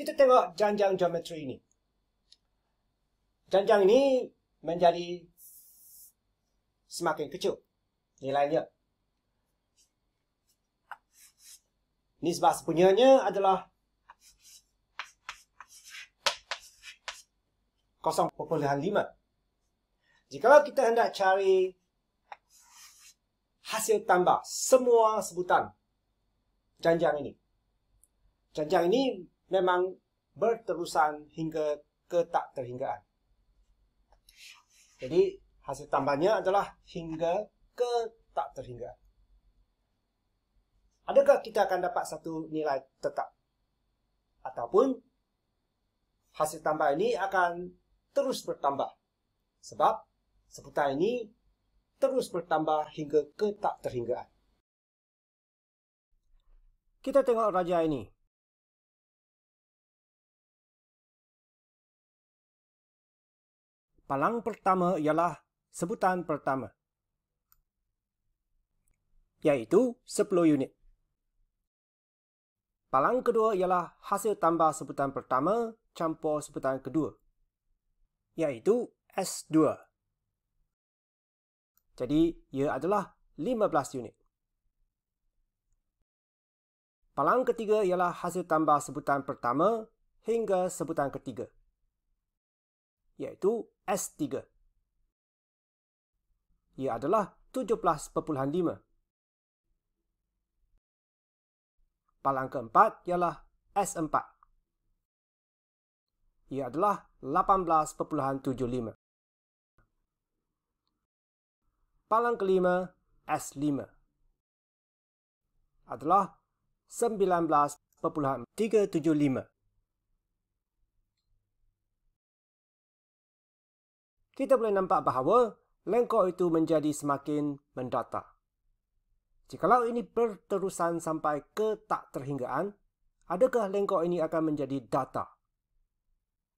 kita tengok janjang geometri ini. Janjang ini menjadi semakin kecil nilainya. Nisbah sepunyanya adalah 0.5. Jika kita hendak cari hasil tambah semua sebutan janjang ini. Janjang ini memang berterusan hingga ke tak terhinggaan. Jadi hasil tambahnya adalah hingga ke tak terhingga. Adakah kita akan dapat satu nilai tetap? Ataupun hasil tambah ini akan terus bertambah? Sebab seputar ini terus bertambah hingga ke tak terhinggaan. Kita tengok raja ini. Palang pertama ialah sebutan pertama. Iaitu 10 unit. Palang kedua ialah hasil tambah sebutan pertama campur sebutan kedua. Iaitu S2. Jadi ia adalah 15 unit. Palang ketiga ialah hasil tambah sebutan pertama hingga sebutan ketiga. Iaitu S3. Ia adalah 17.5. Palang keempat ialah S4. Ia adalah 18.75. Palang kelima S5 adalah 19.375. kita boleh nampak bahawa lengkok itu menjadi semakin mendata. Jikalau ini berterusan sampai ke tak terhinggaan, adakah lengkok ini akan menjadi data?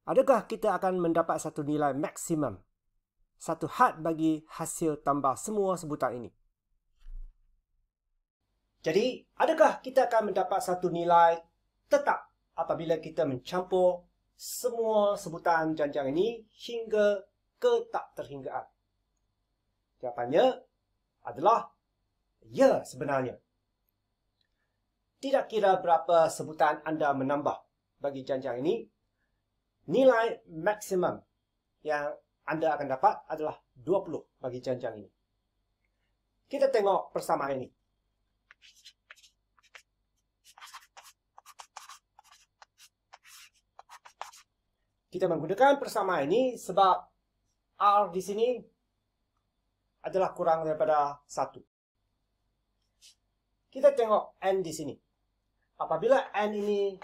Adakah kita akan mendapat satu nilai maksimum? Satu had bagi hasil tambah semua sebutan ini? Jadi, adakah kita akan mendapat satu nilai tetap apabila kita mencampur semua sebutan janjang ini hingga ketakterhinggaan? Jawapannya adalah ya sebenarnya. Tidak kira berapa sebutan anda menambah bagi janjang ini, nilai maksimum yang anda akan dapat adalah 20 bagi janjang ini. Kita tengok persamaan ini. Kita menggunakan persamaan ini sebab R ah, di sini adalah kurang daripada 1. Kita tengok N di sini. Apabila N ini,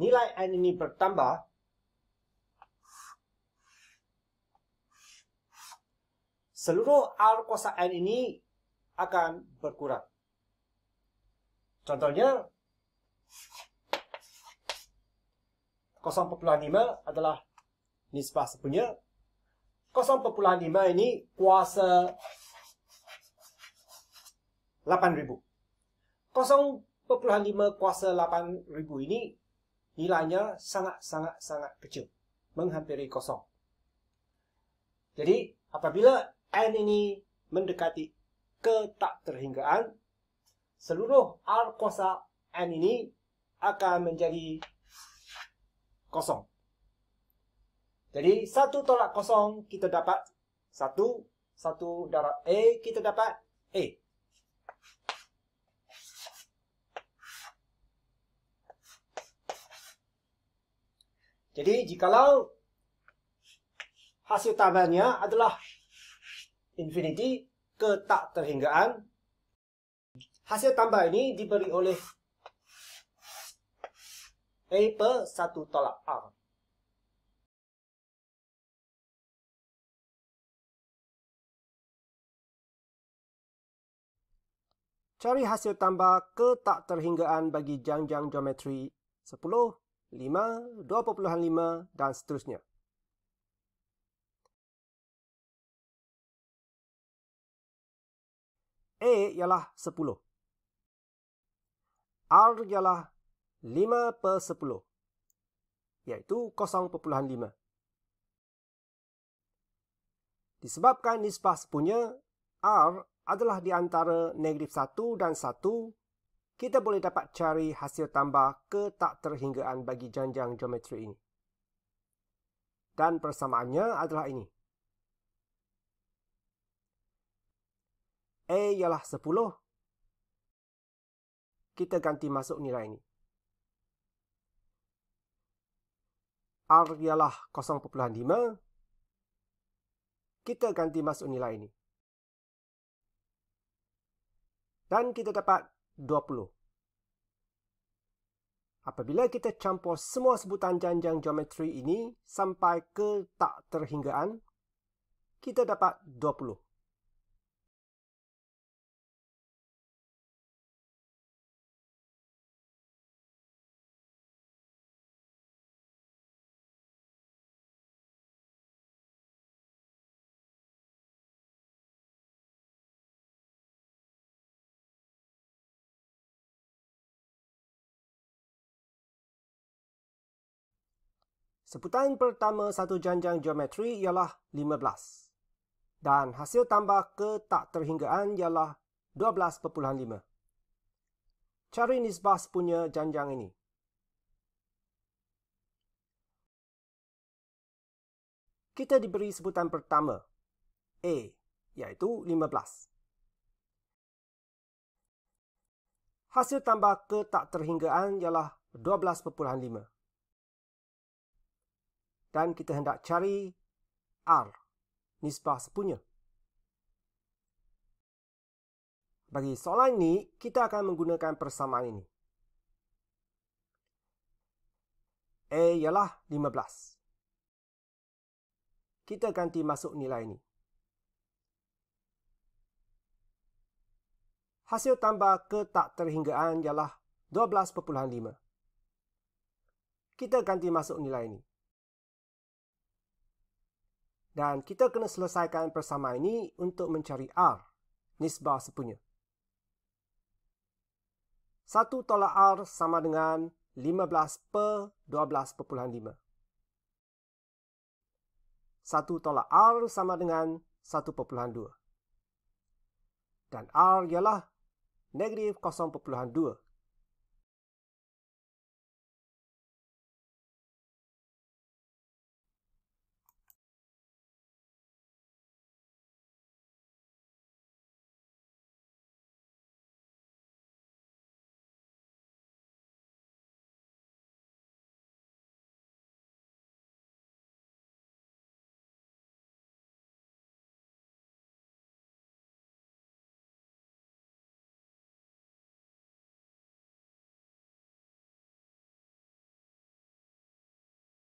nilai N ini bertambah, seluruh R kuasa N ini akan berkurang. Contohnya, 0.5 adalah nisbah sepenuhnya ก็ซ่อมปปุลานีมาอันนี้กว่าเซลปันริบุก็ซ่อมปปุลานีมากว่าเซลปันริบุอันนี้นิลานะสังะสังะสังะเกจิมันหันไปรีก็ซ่อมดังนั้นถ้าเกิดเอ็นนี้มันใกล้ที่ค่ตักถึงกันทั้งหมดอาร์กว่าเซเอ็นนี้จะกลายเป็นก็ซ่อม jadi satu tolak kosong kita dapat satu. Satu darab A kita dapat A. Jadi jikalau hasil tambahannya adalah infinity ke tak terhinggaan, hasil tambah ini diberi oleh A per 1 tolak R. Cari hasil tambah ke tak terhinggaan bagi jang-jang geometri 10, 5, 2.5 dan seterusnya. A e ialah 10. R ialah 5 per 10. Iaitu 0.5. Disebabkan nisbah sepunya, R adalah di antara negatif 1 dan 1, kita boleh dapat cari hasil tambah ke tak terhinggaan bagi janjang geometri ini. Dan persamaannya adalah ini. A ialah 10. Kita ganti masuk nilai ini. R ialah 0.5. Kita ganti masuk nilai ini. dan kita dapat 20. Apabila kita campur semua sebutan janjang geometri ini sampai ke tak terhinggaan, kita dapat Sebutan pertama satu janjang geometri ialah 15. Dan hasil tambah ke tak terhinggaan ialah 12.5. Cari nisbah punya janjang ini. Kita diberi sebutan pertama, A, iaitu 15. Hasil tambah ke tak terhinggaan ialah 12.5 dan kita hendak cari R nisbah sepunya. Bagi soalan ini, kita akan menggunakan persamaan ini. A ialah 15. Kita ganti masuk nilai ini. Hasil tambah ke tak terhinggaan ialah 12.5. Kita ganti masuk nilai ini dan kita kena selesaikan persamaan ini untuk mencari R, nisbah sepunya. 1 tolak R sama dengan 15 per 12.5. 1 tolak R sama dengan perpuluhan 1.2. Dan R ialah negatif perpuluhan 0.2